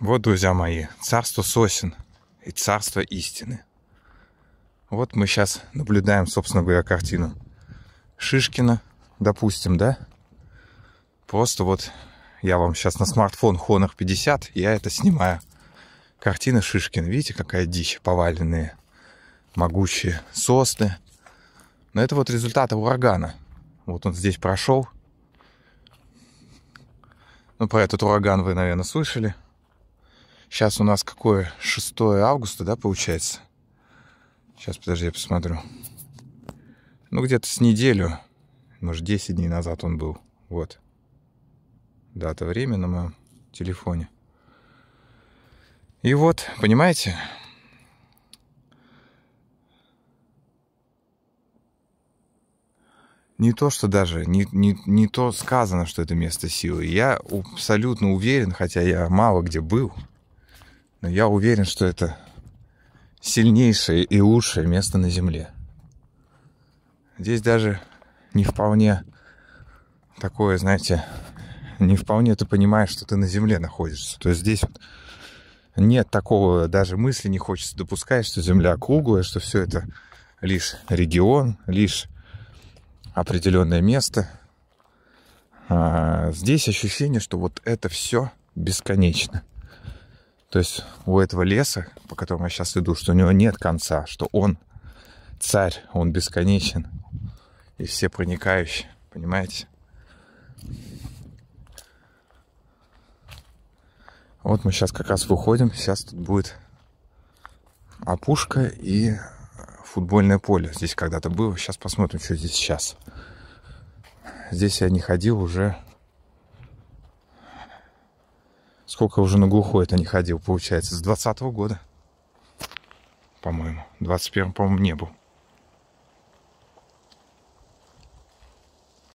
Вот, друзья мои, царство сосен и царство истины. Вот мы сейчас наблюдаем, собственно говоря, картину Шишкина, допустим, да? Просто вот я вам сейчас на смартфон Honor 50, я это снимаю. Картина Шишкина. Видите, какая дичь, поваленные, могучие сосны. Но это вот результат урагана. Вот он здесь прошел. Ну, про этот ураган вы, наверное, слышали. Сейчас у нас какое? 6 августа, да, получается? Сейчас, подожди, я посмотрю. Ну, где-то с неделю, может, 10 дней назад он был. Вот. Дата, время на моем телефоне. И вот, понимаете, не то, что даже, не, не, не то сказано, что это место силы. Я абсолютно уверен, хотя я мало где был, но я уверен, что это сильнейшее и лучшее место на Земле. Здесь даже не вполне такое, знаете, не вполне ты понимаешь, что ты на Земле находишься. То есть здесь вот нет такого, даже мысли не хочется допускать, что Земля круглая, что все это лишь регион, лишь определенное место. А здесь ощущение, что вот это все бесконечно. То есть у этого леса, по которому я сейчас иду, что у него нет конца, что он царь, он бесконечен и все проникающий, понимаете? Вот мы сейчас как раз выходим, сейчас тут будет опушка и футбольное поле. Здесь когда-то было, сейчас посмотрим, что здесь сейчас. Здесь я не ходил уже Сколько уже на глухой это не ходил, получается, с 20 -го года. По-моему. 21 по-моему, не был.